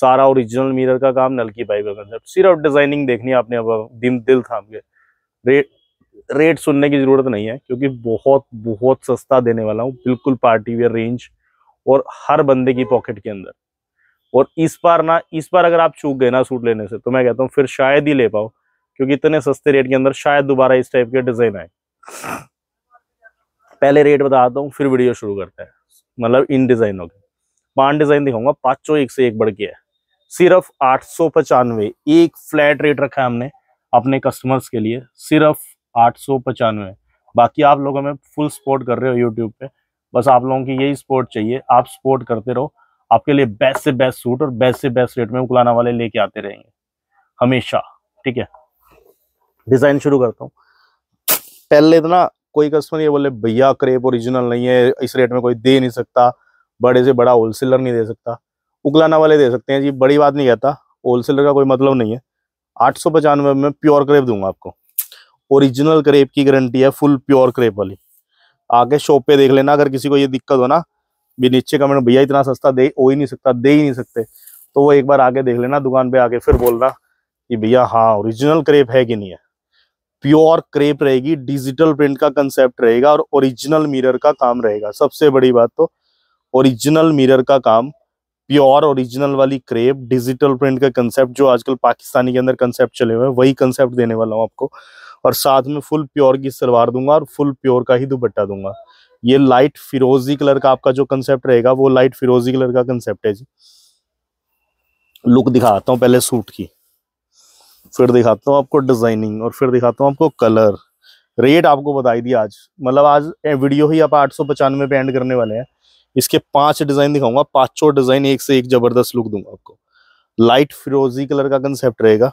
सारा ओरिजिनल मिरर का काम नलकी पाइप का कंसेप्ट सिर्फ डिजाइनिंग देखनी है आपने अब दिल थाम के रेट रेट सुनने की ज़रूरत नहीं है क्योंकि बहुत बहुत सस्ता देने वाला हूँ बिल्कुल पार्टी वेयर रेंज और हर बंदे की पॉकेट के अंदर और इस बार ना इस बार अगर आप चूक गए ना सूट लेने से तो मैं कहता हूँ फिर शायद ही ले पाओ क्योंकि इतने सस्ते रेट के अंदर शायद दोबारा इस टाइप के डिज़ाइन आए पहले रेट बताता हूँ फिर वीडियो शुरू करते हैं मतलब इन डिज़ाइनों के पाँच डिज़ाइन दिखाऊंगा पाँचों एक से एक बढ़ के है सिर्फ आठ सौ पचानवे एक फ्लैट रेट रखा है हमने अपने कस्टमर्स के लिए सिर्फ आठ सौ पचानवे बाकी आप लोग हमें फुल सपोर्ट कर रहे हो यूट्यूब पे बस आप लोगों की यही सपोर्ट चाहिए आप सपोर्ट करते रहो आपके लिए बेस्ट से बेस्ट सूट और बेस्ट से बेस्ट रेट में उकलाना वाले लेके आते रहेंगे हमेशा ठीक है डिज़ाइन शुरू करता हूँ पहले इतना कोई कस्टमर ये बोले भैया क्रेप ओरिजिनल नहीं है इस रेट में कोई दे नहीं सकता बड़े से बड़ा होलसेलर नहीं दे सकता उगलाना वाले दे सकते हैं जी बड़ी बात नहीं कहता होलसेलर का कोई मतलब नहीं है आठ सौ पचानवे में प्योर क्रेप दूंगा आपको ओरिजिनल क्रेप की गारंटी है फुल प्योर क्रेप वाली आगे शॉप पे देख लेना अगर किसी को ये दिक्कत हो ना भी नीचे कमेंट भैया इतना सस्ता दे हो ही नहीं सकता दे ही नहीं सकते तो वो एक बार आगे देख लेना दुकान पे आके फिर बोलना कि भैया हाँ ओरिजिनल क्रेप है कि नहीं है प्योर क्रेप रहेगी डिजिटल प्रिंट का कंसेप्ट रहेगा और ओरिजिनल मिरर का काम रहेगा सबसे बड़ी बात तो ओरिजिनल मिरर का काम प्योर ओरिजिनल वाली क्रेप डिजिटल प्रिंट का कंसेप्ट जो आजकल पाकिस्तानी के अंदर कंसेप्ट चले हुए हैं वही कंसेप्ट देने वाला हूँ आपको और साथ में फुल प्योर की सलवार दूंगा और फुल प्योर का ही दुपट्टा दूंगा ये लाइट फिरोजी कलर का आपका जो कंसेप्ट रहेगा वो लाइट फिरोजी कलर का कंसेप्ट है जी लुक दिखाता हूँ पहले सूट की फिर दिखाता हूँ आपको डिजाइनिंग और फिर दिखाता हूँ आपको कलर रेट आपको बताई दी आज मतलब आज वीडियो ही आप आठ सौ पचानवे पे एंड करने वाले हैं इसके पांच डिजाइन दिखाऊंगा पांचों डिजाइन एक से एक जबरदस्त लुक दूंगा आपको लाइट फिरोजी कलर का कंसेप्ट रहेगा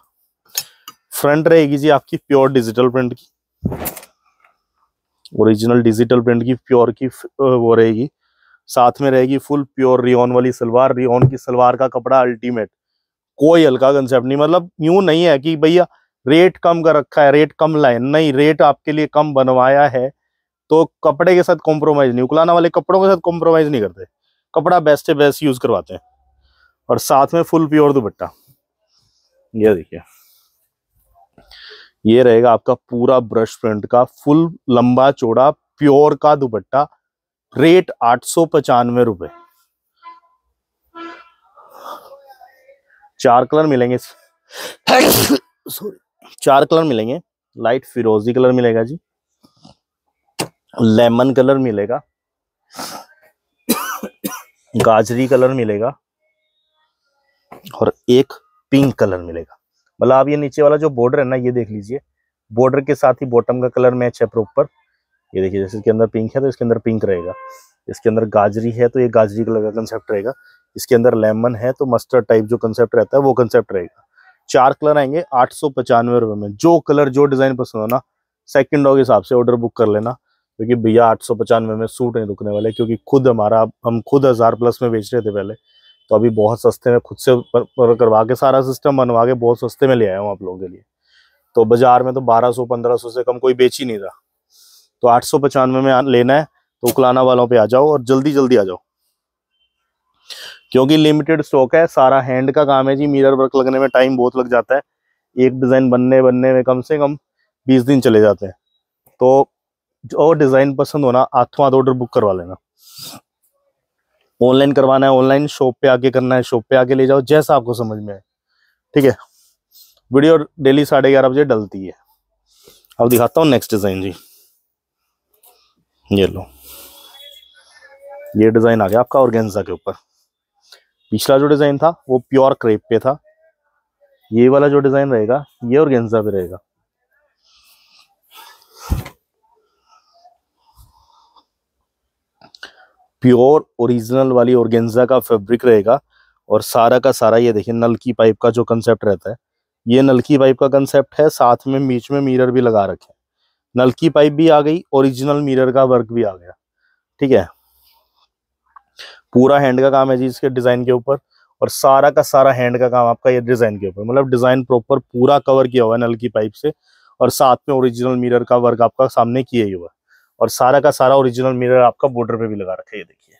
फ्रंट रहेगी जी आपकी प्योर डिजिटल प्रिंट की ओरिजिनल डिजिटल प्रिंट की प्योर की वो रहेगी साथ में रहेगी फुल प्योर रियोन वाली सलवार रियोन की सलवार का कपड़ा अल्टीमेट कोई हल्का कंसेप्ट नहीं मतलब यू नहीं है कि भैया रेट कम कर रखा है रेट कम लाए नहीं रेट आपके लिए कम बनवाया है तो कपड़े के साथ कॉम्प्रोमाइज नहीं उकलाना वाले कपड़ों के साथ कॉम्प्रोमाइज नहीं करते कपड़ा बेस्ट से बेस्ट यूज करवाते हैं और साथ में फुल प्योर दुपट्टा यह देखिए ये रहेगा आपका पूरा ब्रश प्रिंट का फुल लंबा चौड़ा प्योर का दुपट्टा रेट आठ सौ पचानवे रुपये चार कलर मिलेंगे सॉरी चार कलर मिलेंगे लाइट फिरोजी कलर मिलेगा जी लेमन कलर मिलेगा गाजरी कलर मिलेगा और एक पिंक कलर मिलेगा मतलब आप ये नीचे वाला जो बॉर्डर है ना ये देख लीजिए बॉर्डर के साथ ही बॉटम का कलर मैच है प्रॉपर ये देखिए जैसे इसके अंदर पिंक है तो इसके अंदर पिंक रहेगा इसके अंदर गाजरी है तो ये गाजरी कलर का कंसेप्ट रहेगा इसके अंदर लेमन है तो मस्टर्ड टाइप जो कंसेप्ट रहता है वो कंसेप्ट रहेगा चार कलर आएंगे आठ सौ पचानवे रुपए में जो कलर जो डिज़ाइन पसंद हो ना सेकेंड के हिसाब से ऑर्डर बुक कर लेना क्योंकि भैया आठ सौ पचानवे में सूट नहीं रुकने वाले क्योंकि खुद हमारा हम खुद हज़ार प्लस में बेच रहे थे पहले तो अभी बहुत सस्ते में खुद से करवा के सारा सिस्टम बनवा के बहुत सस्ते में ले आया हूँ आप लोगों के लिए तो बाजार में तो 1200 1500 से कम कोई बेच ही नहीं रहा तो आठ सौ पचानवे में लेना है तो उकलाना वालों पे आ जाओ और जल्दी जल्दी आ जाओ क्योंकि लिमिटेड स्टॉक है सारा हैंड का काम है जी मिरर वर्क लगने में टाइम बहुत लग जाता है एक डिज़ाइन बनने बनने में कम से कम बीस दिन चले जाते हैं तो जो डिज़ाइन पसंद होना हाथ ऑर्डर बुक करवा लेना ऑनलाइन करवाना है ऑनलाइन शॉप पे आके करना है शॉप पे आके ले जाओ जैसा आपको समझ में आए ठीक है वीडियो डेली साढ़े ग्यारह बजे डलती है अब दिखाता हूँ नेक्स्ट डिज़ाइन जी ये लो ये डिज़ाइन आ गया आपका ऑर्गेन्जा के ऊपर पिछला जो डिज़ाइन था वो प्योर क्रेप पे था ये वाला जो डिज़ाइन रहेगा ये ऑर्गेन्जा पे रहेगा प्योर ओरिजिनल वाली ओरगेंजा का फैब्रिक रहेगा और सारा का सारा ये देखिए नल की पाइप का जो कंसेप्ट रहता है ये नल की पाइप का कंसेप्ट है साथ में बीच में मिरर भी लगा रखे नल की पाइप भी आ गई ओरिजिनल मिरर का वर्क भी आ गया ठीक है पूरा हैंड का काम है जी इसके डिजाइन के ऊपर और सारा का सारा हैंड का काम आपका ये डिजाइन के ऊपर मतलब डिजाइन प्रॉपर पूरा कवर किया हुआ है नल की पाइप से और साथ में ओरिजिनल मिरर का वर्क आपका सामने किया हुआ और सारा का सारा ओरिजिनल मिरर आपका बॉर्डर पे भी लगा रखा है ये देखिए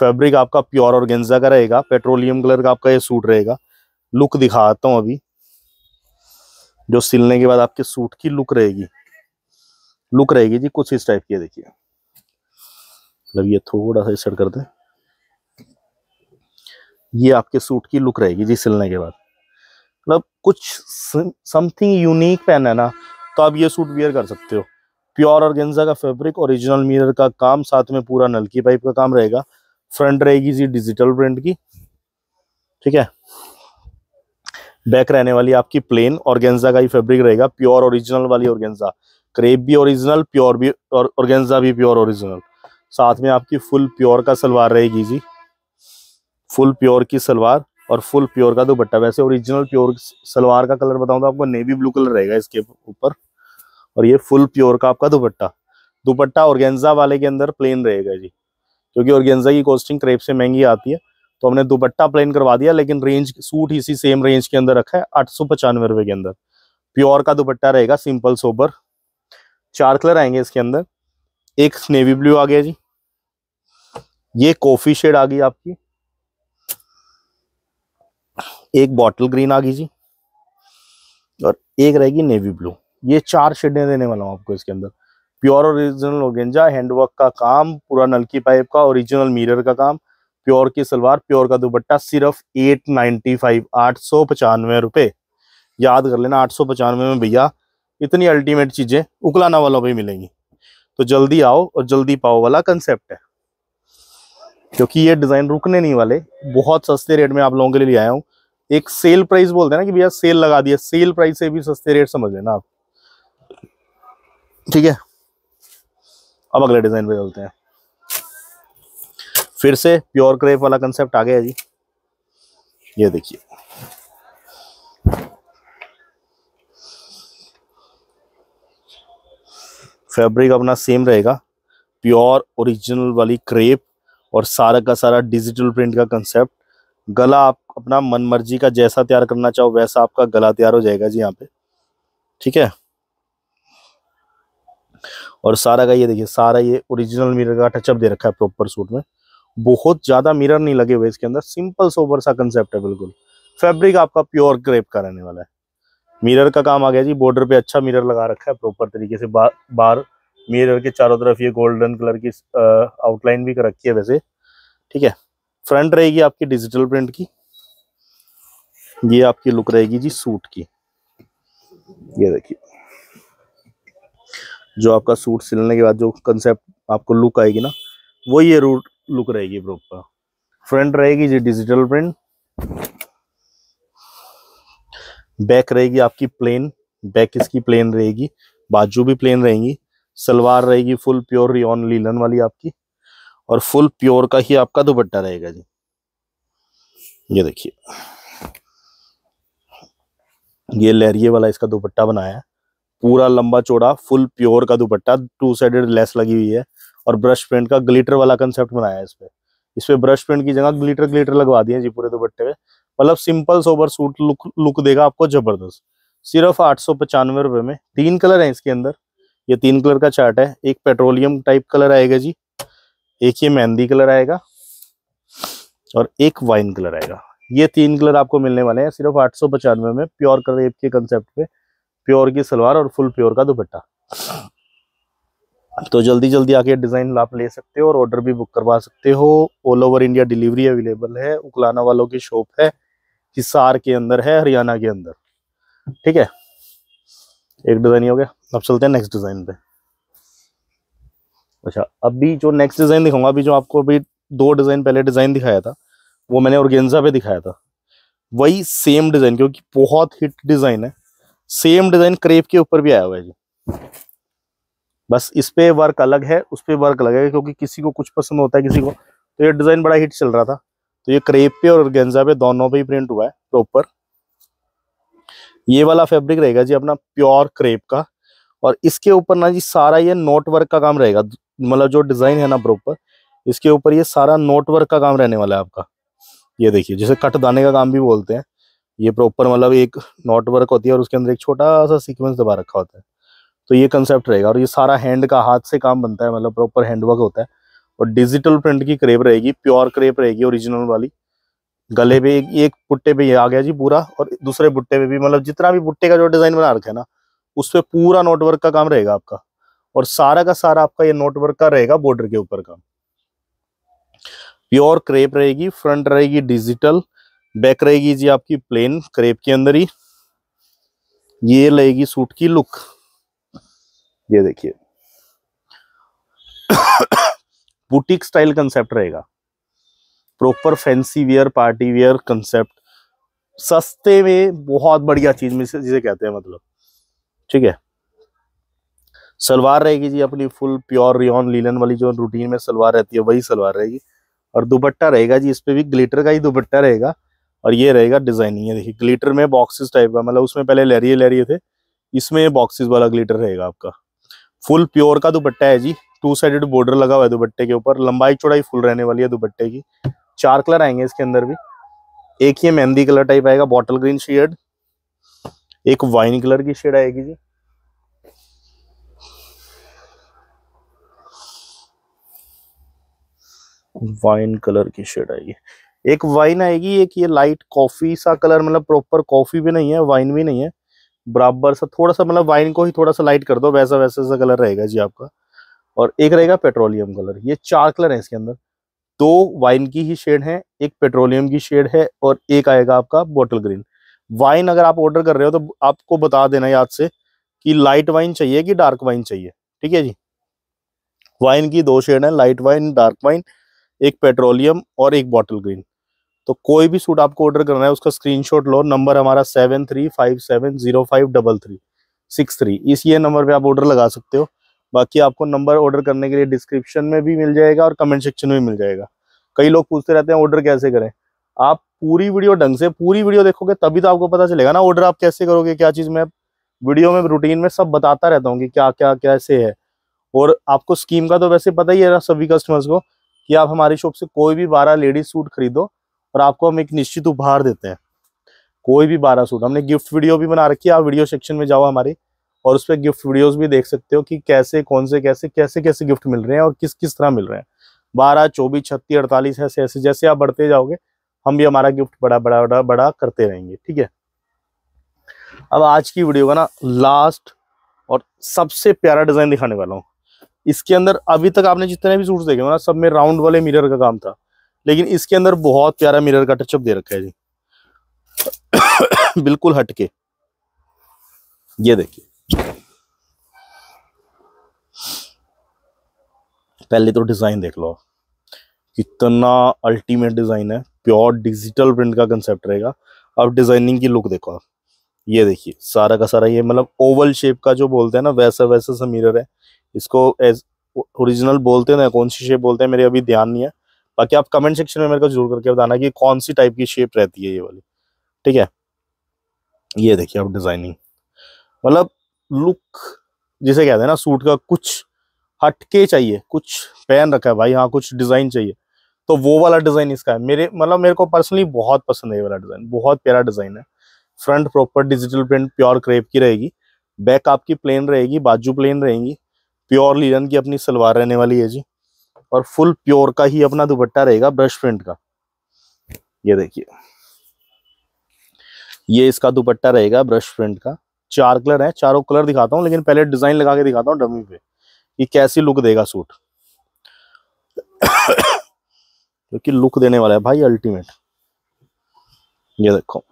फैब्रिक आपका प्योर और गेंजा का रहेगा पेट्रोलियम कलर का आपका ये सूट रहेगा लुक दिखाता हूँ अभी जो सिलने के बाद आपके सूट की लुक रहेगी लुक रहेगी जी कुछ इस टाइप की देखिए मतलब ये थोड़ा सा सड़ कर दें ये आपके सूट की लुक रहेगी जी सिलने के बाद मतलब कुछ समथिंग यूनिक पहनना है ना तो आप ये सूट वेयर कर सकते हो प्योर और गेंजा का फैब्रिक ओरिजिनल मिरर का काम साथ में पूरा नलकी पाइप का काम रहेगा फ्रंट रहेगी जी डिजिटल प्रिंट की ठीक है बैक रहने वाली आपकी प्लेन और गेंजा का ही फैब्रिक रहेगा प्योर ओरिजिनल वाली ऑर्गेन्जा क्रेप भी ओरिजिनल प्योर भी और ऑर्गेन्जा भी प्योर ओरिजिनल साथ में आपकी फुल प्योर का सलवार रहेगी जी फुल प्योर की सलवार और फुल प्योर का दुपट्टा वैसे ओरिजिनल प्योर सलवार का कलर बताऊं तो आपको नेवी ब्लू कलर रहेगा इसके ऊपर और ये फुल प्योर का आपका दुपट्टा दुपट्टा ऑर्गेन्जा वाले के अंदर प्लेन रहेगा जी क्योंकि ऑर्गेन्जा की कॉस्टिंग क्रेप से महंगी आती है तो हमने दुपट्टा प्लेन करवा दिया लेकिन रेंज सूट इसी सेम रेंज के अंदर रखा है आठ सौ पचानवे रुपए के अंदर प्योर का दुपट्टा रहेगा सिंपल सोबर चार कलर आएंगे इसके अंदर एक नेवी ब्लू आ गया जी ये कॉफी शेड आ गई आपकी एक बॉटल ग्रीन आ गई जी और एक रहेगी नेवी ब्लू ये चार शेडे देने वाला हूँ आपको इसके अंदर प्योर ओरिजिनल ओगेंजा हैंडवर्क का काम पूरा नलकी पाइप का ओरिजिनल मिरर का काम प्योर की सलवार प्योर का दुपट्टा सिर्फ एट नाइनटी फाइव आठ सौ पचानवे रुपये याद कर लेना आठ सौ पचानवे में भैया इतनी अल्टीमेट चीज़ें उकलाना वालों पर मिलेंगी तो जल्दी आओ और जल्दी पाओ वाला कंसेप्ट है क्योंकि ये डिज़ाइन रुकने नहीं वाले बहुत सस्ते रेट में आप लोगों के लिए आया हूँ एक सेल प्राइस बोलते हैं ना कि भैया सेल लगा दिया सेल प्राइस से भी सस्ते रेट समझ लेना आप ठीक है अब अगले डिज़ाइन पे चलते हैं फिर से प्योर क्रेप वाला कंसेप्ट आ गया जी ये देखिए फैब्रिक अपना सेम रहेगा प्योर ओरिजिनल वाली क्रेप और सारा का सारा डिजिटल प्रिंट का कंसेप्ट गला आप अपना मनमर्जी का जैसा तैयार करना चाहो वैसा आपका गला तैयार हो जाएगा जी यहाँ पे ठीक है और सारा का ये देखिए सारा ये ओरिजिनल मिरर का टचअप दे रखा है प्रॉपर सूट में बहुत ज़्यादा मिरर नहीं लगे हुए इसके अंदर सिंपल सोबर सा कंसेप्ट है बिल्कुल फैब्रिक आपका प्योर क्रेप का रहने वाला है मिरर का काम आ गया जी बॉर्डर पे अच्छा मिरर लगा रखा है प्रॉपर तरीके से बा, बार मिरर के चारों तरफ ये गोल्डन कलर की आउटलाइन भी कर रखी है वैसे ठीक है फ्रंट रहेगी आपकी डिजिटल प्रिंट की ये आपकी लुक रहेगी जी सूट की ये देखिए जो आपका सूट सिलने के बाद जो कंसेप्ट आपको लुक आएगी ना वही ये रूट लुक रहेगी ब्रोक का फ्रंट रहेगी जी डिजिटल प्रिंट बैक रहेगी आपकी प्लेन बैक इसकी प्लेन रहेगी बाजू भी प्लेन रहेगी सलवार रहेगी फुल प्योर रियन लीलन वाली आपकी और फुल प्योर का ही आपका दुपट्टा रहेगा जी ये देखिए ये लहरिए वाला इसका दुपट्टा बनाया पूरा लंबा चौड़ा फुल प्योर का दुपट्टा टू साइडेड लेस लगी हुई है और ब्रश पेंट का ग्लिटर वाला कंसेप्ट बनाया है इस इस इसमें ब्रश पेंट की जगह ग्लिटर ग्लिटर लगवा दिए जी पूरे दुपट्टे पे मतलब simple sober suit look look देगा आपको जबरदस्त सिर्फ आठ सौ पचानवे रुपए में तीन कलर है इसके अंदर ये तीन कलर का चार्ट है एक पेट्रोलियम टाइप कलर आएगा जी एक ये मेहंदी कलर आएगा और एक वाइन कलर आएगा ये तीन कलर आपको मिलने वाले हैं सिर्फ आठ सौ पचानवे में प्योर कलर के कंसेप्ट पे प्योर की सलवार और फुल प्योर का दुपट्टा तो जल्दी जल्दी आके डिज़ाइन आप ले सकते हो और ऑर्डर भी बुक करवा सकते हो all over India delivery available है उकलाना वालों की शॉप है हिसार के अंदर है हरियाणा के अंदर ठीक है एक डिज़ाइन हो गया अब चलते हैं नेक्स्ट डिज़ाइन पे अच्छा अभी जो नेक्स्ट डिज़ाइन दिखाऊंगा अभी जो आपको अभी दो डिज़ाइन पहले डिज़ाइन दिखाया था वो मैंने और पे दिखाया था वही सेम डिज़ाइन क्योंकि बहुत हिट डिज़ाइन है सेम डिजाइन क्रेप के ऊपर भी आया हुआ है जी बस इस पे वर्क अलग है उस पे वर्क अलग है क्योंकि किसी को कुछ पसंद होता है किसी को तो ये डिजाइन बड़ा हिट चल रहा था तो ये क्रेप पे और गेंजा पे दोनों पे ही प्रिंट हुआ है प्रॉपर तो ये वाला फैब्रिक रहेगा जी अपना प्योर क्रेप का और इसके ऊपर ना जी सारा ये नोट वर्क का काम रहेगा मतलब जो डिजाइन है ना प्रॉपर इसके ऊपर ये सारा नोट वर्क का काम रहने वाला है आपका ये देखिए जिसे कट दाने का काम भी बोलते हैं ये प्रॉपर मतलब एक नॉट वर्क होती है और उसके अंदर एक छोटा सा सीक्वेंस दबा रखा होता है तो ये कंसेप्ट रहेगा और ये सारा हैंड का हाथ से काम बनता है मतलब प्रॉपर हैंडवर्क होता है और डिजिटल प्रिंट की क्रेप रहेगी प्योर क्रेप रहेगी ओरिजिनल वाली गले पे एक, एक बुट्टे पे ये आ गया जी पूरा और दूसरे बुट्टे पे भी मतलब जितना भी बुट्टे का जो डिजाइन बना रखा है ना उस पर पूरा नोटवर्क का काम रहेगा आपका और सारा का सारा आपका ये नोटवर्क का रहेगा बॉर्डर के ऊपर का प्योर क्रेप रहेगी फ्रंट रहेगी डिजिटल बैक रहेगी जी आपकी प्लेन क्रेप के अंदर ही ये रहेगी सूट की लुक ये देखिए बुटीक स्टाइल कंसेप्ट रहेगा proper fancy wear party wear concept सस्ते में बहुत बढ़िया चीज में जिसे कहते हैं मतलब ठीक है सलवार रहेगी जी अपनी फुल प्योर रियॉन लीलन वाली जो रूटीन में सलवार रहती है वही सलवार रहेगी और दुपट्टा रहेगा जी इस पे भी ग्लिटर का ही दुपट्टा रहेगा और ये रहेगा डिजाइनिंग है देखिए ग्लिटर में बॉक्सेस टाइप का मतलब उसमें पहले लहरिए लहरिए थे इसमें बॉक्सेस वाला ग्लिटर रहेगा आपका फुल प्योर का दुपट्टा है जी टू साइडेड बॉर्डर लगा हुआ है दुपट्टे के ऊपर लंबाई चौड़ाई फुल रहने वाली है दुपट्टे की चार कलर आएंगे इसके अंदर भी एक ये मेहंदी कलर टाइप आएगा बॉटल ग्रीन शेड एक वाइन कलर की शेड आएगी जी वाइन कलर की शेड आएगी एक वाइन आएगी एक ये लाइट कॉफी सा कलर मतलब प्रॉपर कॉफी भी नहीं है वाइन भी नहीं है बराबर सा थोड़ा सा मतलब वाइन को ही थोड़ा सा लाइट कर दो वैसा वैसा सा कलर रहेगा जी आपका और एक रहेगा पेट्रोलियम कलर ये चार कलर है इसके अंदर दो वाइन की ही शेड है एक पेट्रोलियम की शेड है और एक आएगा आपका बोटल ग्रीन वाइन अगर आप ऑर्डर कर रहे हो तो आपको बता देना याद से कि लाइट वाइन चाहिए कि डार्क वाइन चाहिए ठीक है जी वाइन की दो शेड है लाइट वाइन डार्क वाइन एक पेट्रोलियम और एक बॉटल ग्रीन तो कोई भी सूट आपको ऑर्डर करना है उसका स्क्रीनशॉट लो नंबर हमारा seven three five seven zero five double three six three इस ये नंबर पे आप ऑर्डर लगा सकते हो बाकी आपको नंबर ऑर्डर करने के लिए डिस्क्रिप्शन में भी मिल जाएगा और कमेंट सेक्शन में भी मिल जाएगा कई लोग पूछते रहते हैं ऑर्डर कैसे करें आप पूरी वीडियो ढंग से पूरी वीडियो देखोगे तभी तो आपको पता चलेगा ना ऑर्डर आप कैसे करोगे क्या चीज़ मैं वीडियो में रूटीन में सब बताता रहता हूँ कि क्या क्या कैसे है और आपको स्कीम का तो वैसे पता ही है सभी कस्टमर्स को कि आप हमारी शॉप से कोई भी बारह लेडीज सूट खरीदो और आपको हम एक निश्चित उपहार देते हैं कोई भी बारह सूट हमने गिफ्ट वीडियो भी बना रखी है आप वीडियो सेक्शन में जाओ हमारी और उस पर गिफ्ट वीडियोज भी देख सकते हो कि कैसे कौन से कैसे कैसे कैसे गिफ्ट मिल रहे हैं और किस किस तरह मिल रहे हैं बारह चौबीस छत्तीस अड़तालीस ऐसे ऐसे जैसे आप बढ़ते जाओगे हम भी हमारा गिफ्ट बड़ा बड़ा बड़ा बड़ा करते रहेंगे ठीक है अब आज की वीडियो का ना लास्ट और सबसे प्यारा डिज़ाइन दिखाने वाला हूँ इसके अंदर अभी तक आपने जितने भी सूट देखे ना मतलब सब में राउंड वाले मिरर का काम था लेकिन इसके अंदर बहुत प्यारा मिरर का टचअप दे रखा है जी बिल्कुल हटके ये देखिए पहले तो डिजाइन देख लो कितना अल्टीमेट डिजाइन है प्योर डिजिटल प्रिंट का कंसेप्ट रहेगा अब डिजाइनिंग की लुक देखो आप ये देखिए सारा का सारा ये मतलब ओवल शेप का जो बोलते हैं ना वैसा वैसा सा मिरर है इसको एज ओरिजिनल बोलते हैं ना कौन सी शेप बोलते हैं मेरे अभी ध्यान नहीं है बाकी आप कमेंट सेक्शन में मेरे को जरूर करके बताना कि कौन सी टाइप की शेप रहती है ये वाली ठीक है ये देखिए आप डिजाइनिंग मतलब लुक जिसे कहते हैं ना सूट का कुछ हटके चाहिए कुछ पहन रखा है भाई हाँ कुछ डिजाइन चाहिए तो वो वाला डिजाइन इसका है मेरे मतलब मेरे को पर्सनली बहुत पसंद है ये वाला डिजाइन बहुत प्यारा डिजाइन है front proper digital print pure crepe की रहेगी बैक आपकी प्लेन रहेगी बाजू प्लेन रहेगी प्योर लीलन की अपनी सलवार रहने वाली है जी और फुल प्योर का ही अपना दुपट्टा रहेगा ब्रश प्रिंट का ये देखिए ये इसका दुपट्टा रहेगा ब्रश प्रिंट का चार कलर है चारों कलर दिखाता हूँ लेकिन पहले डिजाइन लगा के दिखाता हूँ डमी पे कि कैसी लुक देगा सूट क्योंकि लुक देने वाला है भाई अल्टीमेट ये देखो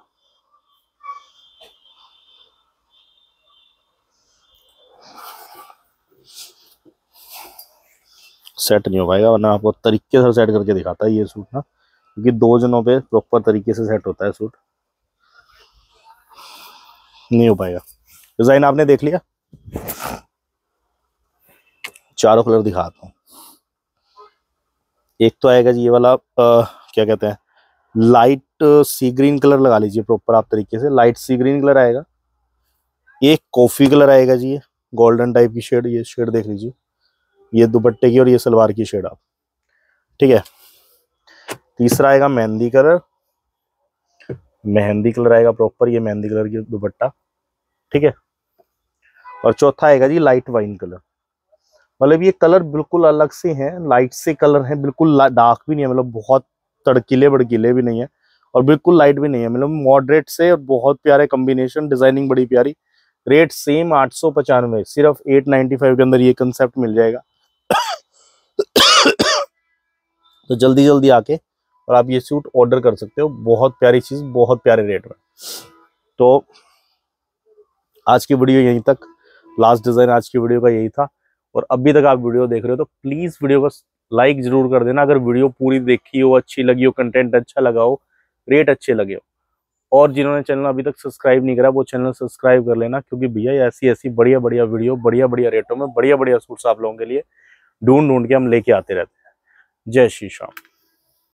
सेट नहीं हो पाएगा वरना आपको तरीके से सेट करके दिखाता है ये सूट ना क्योंकि दो जनों पे प्रॉपर तरीके से सेट होता है सूट नहीं हो पाएगा डिज़ाइन आपने देख लिया चारों कलर दिखाता हूँ एक तो आएगा जी ये वाला आ, क्या कहते हैं लाइट सी ग्रीन कलर लगा लीजिए प्रॉपर आप तरीके से लाइट सी ग्रीन कलर आएगा एक कॉफ़ी कलर आएगा जी ये गोल्डन टाइप की शेड ये शेड देख लीजिए ये दुपट्टे की और ये सलवार की शेड आप ठीक है तीसरा आएगा मेहंदी कलर मेहंदी कलर आएगा प्रॉपर ये मेहंदी कलर की दुपट्टा ठीक है और चौथा आएगा जी लाइट वाइन कलर मतलब ये कलर बिल्कुल अलग से हैं लाइट से कलर हैं बिल्कुल डार्क भी नहीं है मतलब बहुत तड़कीले बड़किले भी नहीं है और बिल्कुल लाइट भी नहीं है मतलब मॉडरेट से और बहुत प्यारे कॉम्बिनेशन डिजाइनिंग बड़ी प्यारी रेट सेम आठ सौ पचानवे सिर्फ एट नाइनटी फाइव के अंदर ये कंसेप्ट मिल जाएगा तो जल्दी जल्दी आके और आप ये सूट ऑर्डर कर सकते हो बहुत प्यारी चीज़ बहुत प्यारे रेट में तो आज की वीडियो यहीं तक लास्ट डिज़ाइन आज की वीडियो का यही था और अभी तक आप वीडियो देख रहे हो तो प्लीज़ वीडियो को लाइक ज़रूर कर देना अगर वीडियो पूरी देखी हो अच्छी लगी हो कंटेंट अच्छा लगा हो रेट अच्छे लगे हो और जिन्होंने चैनल अभी तक सब्सक्राइब नहीं करा वो चैनल सब्सक्राइब कर लेना क्योंकि भैया ऐसी ऐसी बढ़िया बढ़िया वीडियो बढ़िया बढ़िया रेटों में बढ़िया बढ़िया सूट्स आप लोगों के लिए ढूंढ ढूंढ के हम लेके आते रहते हैं जय श्री श्याम